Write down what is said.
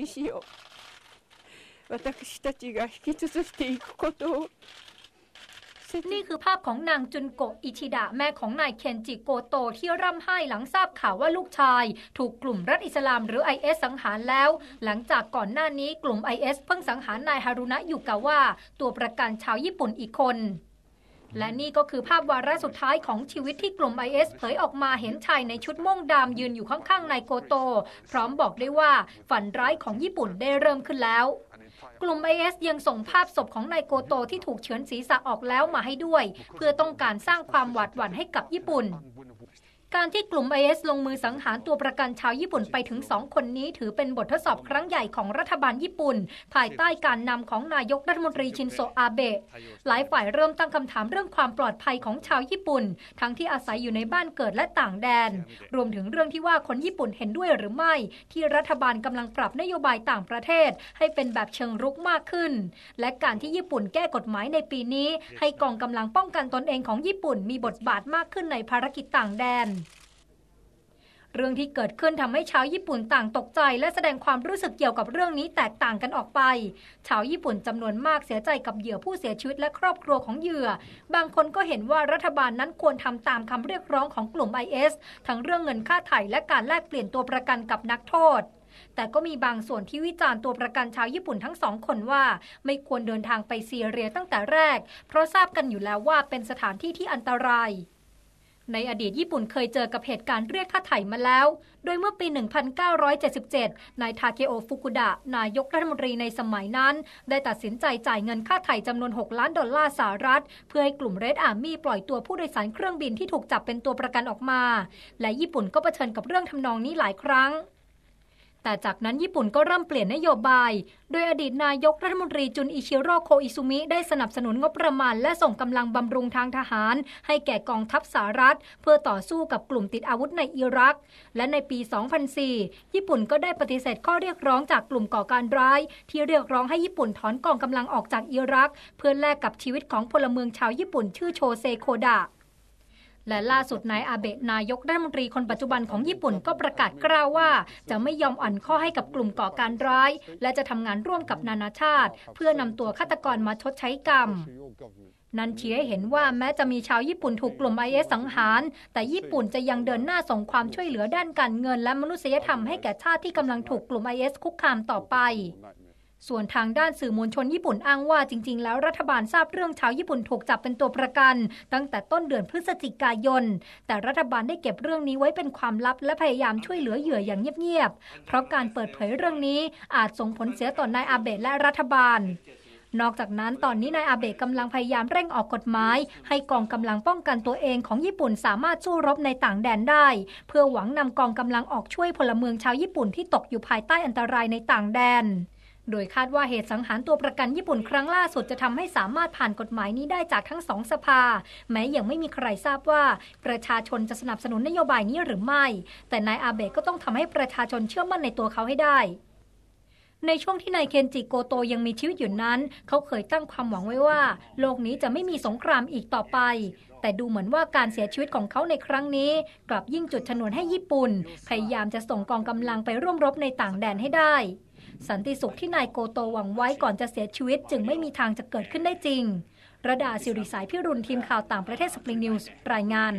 意思を私たちが引き続していくことをนี่คือภาพของนางจุนโกะอิชิดะแม่ของนายเคนจิโกโตที่ร่ำไห้หลังทราบข่าวว่าลูกชายถูกกลุ่มรัฐอิสลามหรือ IS สังหารแล้ว หลังจากก่อนหน้านี้กลุ่ม IS เพิ่งสังหารนายฮารุนะยูกาวะตัวประกันชาวญี่ปุ่นอีกคนและนี่ก็คือภาพวาระสุดท้ายของชีวิตที่กลุ่ม IS เผยออกมาเห็นชายในชุดม่วงดำยืนอยู่ข้างๆ นายโกโต พร้อมบอกได้ว่าฝันร้ายของญี่ปุ่นได้เริ่มขึ้นแล้ว กลุ่ม IS ยังส่งภาพศพของนายโกโตที่ถูกเฉือนศีรษะออกแล้วมาให้ด้วย เพื่อต้องการสร้างความหวาดหวั่นให้กับญี่ปุ่นการที่กลุ่ม IS ลงมือสังหารตัวประกันชาวญี่ปุ่นไปถึงสองคนนี้ถือเป็นบททดสอบครั้งใหญ่ของรัฐบาลญี่ปุ่นภายใต้การนำของนายกรัฐมนตรีชินโซอาเบะหลายฝ่ายเริ่มตั้งคำถามเรื่องความปลอดภัยของชาวญี่ปุ่น ทั้งที่อาศัยอยู่ในบ้านเกิดและต่างแดน รวมถึงเรื่องที่ว่าคนญี่ปุ่นเห็นด้วยหรือไม่ ที่รัฐบาลกำลังปรับนโยบายต่างประเทศให้เป็นแบบเชิงรุกมากขึ้น และการที่ญี่ปุ่นแก้กฎหมายในปีนี้ ให้กองกำลังป้องกันตนเองของญี่ปุ่น มีบทบาทมากขึ้นในภารกิจต่างแดนเรื่องที่เกิดขึ้นทำให้ชาวญี่ปุ่นต่างตกใจ และแสดงความรู้สึกเกี่ยวกับเรื่องนี้แตกต่างกันออกไป ชาวญี่ปุ่นจำนวนมากเสียใจกับเหยื่อผู้เสียชีวิตและครอบครัวของเหยื่อ บางคนก็เห็นว่ารัฐบาลนั้นควรทำตามคำเรียกร้องของกลุ่ม IS ทั้งเรื่องเงินค่าไถ่และการแลกเปลี่ยนตัวประกันกับนักโทษ แต่ก็มีบางส่วนที่วิจารณ์ตัวประกันชาวญี่ปุ่นทั้งสองคนว่า ไม่ควรเดินทางไปซีเรียตั้งแต่แรก เพราะทราบกันอยู่แล้วว่าเป็นสถานที่ที่อันตรายในอดีตญี่ปุ่นเคยเจอกับเหตุการณ์เรียกค่าไถ่มาแล้ว โดยเมื่อปี 1977 นายทาเคโอฟุกุดะ นายกรัฐมนตรีในสมัยนั้น ได้ตัดสินใจจ่ายเงินค่าไถ่จำนวน 6 ล้านดอลลาร์สหรัฐ เพื่อให้กลุ่มเรดอาร์มี่ปล่อยตัวผู้โดยสารเครื่องบินที่ถูกจับเป็นตัวประกันออกมา และญี่ปุ่นก็เผชิญกับเรื่องทำนองนี้หลายครั้งแต่จากนั้นญี่ปุ่นก็เริ่มเปลี่ยนนโยบาย โดยอดีตนายกรัฐมนตรีจุนอิชิโร่โคอิซุมิได้สนับสนุนงบประมาณและส่งกำลังบำรุงทางทหาร ให้แก่กองทัพสหรัฐ เพื่อต่อสู้กับกลุ่มติดอาวุธในอิรัก และในปี 2004 ญี่ปุ่นก็ได้ปฏิเสธข้อเรียกร้องจากกลุ่มก่อการร้าย ที่เรียกร้องให้ญี่ปุ่นถอนกองกำลังออกจากอิรัก เพื่อแลกกับชีวิตของพลเมืองชาวญี่ปุ่น ชื่อโชเซโคดะและล่าสุดนายอาเบะนายกรัฐมนตรีคนปัจจุบันของญี่ปุ่นก็ประกาศกล่าวว่า จะไม่ยอมอ่อนข้อให้กับกลุ่มก่อการร้าย และจะทำงานร่วมกับนานาชาติ เพื่อนำตัวฆาตกรมาชดใช้กรรม นั่นชี้ให้เห็นว่าแม้จะมีชาวญี่ปุ่นถูกกลุ่มไอเอสสังหาร แต่ญี่ปุ่นจะยังเดินหน้าส่งความช่วยเหลือด้านการเงินและมนุษยธรรมให้แก่ชาติที่กำลังถูกกลุ่มไอเอสคุกคามต่อไปส่วนทางด้านสื่อมวลชนญี่ปุ่นอ้างว่าจริงๆแล้วรัฐบาลทราบเรื่องชาวญี่ปุ่นถูกจับเป็นตัวประกันตั้งแต่ต้นเดือนพฤศจิกายน แต่รัฐบาลได้เก็บเรื่องนี้ไว้เป็นความลับและพยายามช่วยเหลือเหยื่ออย่างเงียบๆเพราะการเปิดเผยเรื่องนี้อาจส่งผลเสียต่อนายอาเบะและรัฐบาล นอกจากนั้นตอนนี้นายอาเบะกำลังพยายามเร่งออกกฎหมายให้กองกำลังป้องกันตัวเองของญี่ปุ่นสามารถสู้รบในต่างแดนได้ เพื่อหวังนำกองกำลังออกช่วยพลเมืองชาวญี่ปุ่นที่ตกอยู่ภายใต้อันตรายในต่างแดนโดยคาดว่าเหตุสังหารตัวประกันญี่ปุ่นครั้งล่าสุดจะทำให้สามารถผ่านกฎหมายนี้ได้จากทั้งสองสภา แม้ยังไม่มีใครทราบว่า ประชาชนจะสนับสนุนนโยบายนี้หรือไม่ แต่นายอาเบะก็ต้องทำให้ประชาชนเชื่อมั่นในตัวเขาให้ได้ ในช่วงที่นายเคนจิโกโตยังมีชีวิตอยู่นั้น เขาเคยตั้งความหวังไว้ว่า โลกนี้จะไม่มีสงครามอีกต่อไป แต่ดูเหมือนว่าการเสียชีวิตของเขาในครั้งนี้ กลับยิ่งจุดชนวนให้ญี่ปุ่น พยายามจะส่งกองกำลังไปร่วมรบในต่างแดนให้ได้สันติสุขที่นายโกโตหวังไว้ก่อนจะเสียชีวิตจึงไม่มีทางจะเกิดขึ้นได้จริง ระดาสิริสายพิรุณทีมข่าวต่างประเทศสปริงนิวส์รายงาน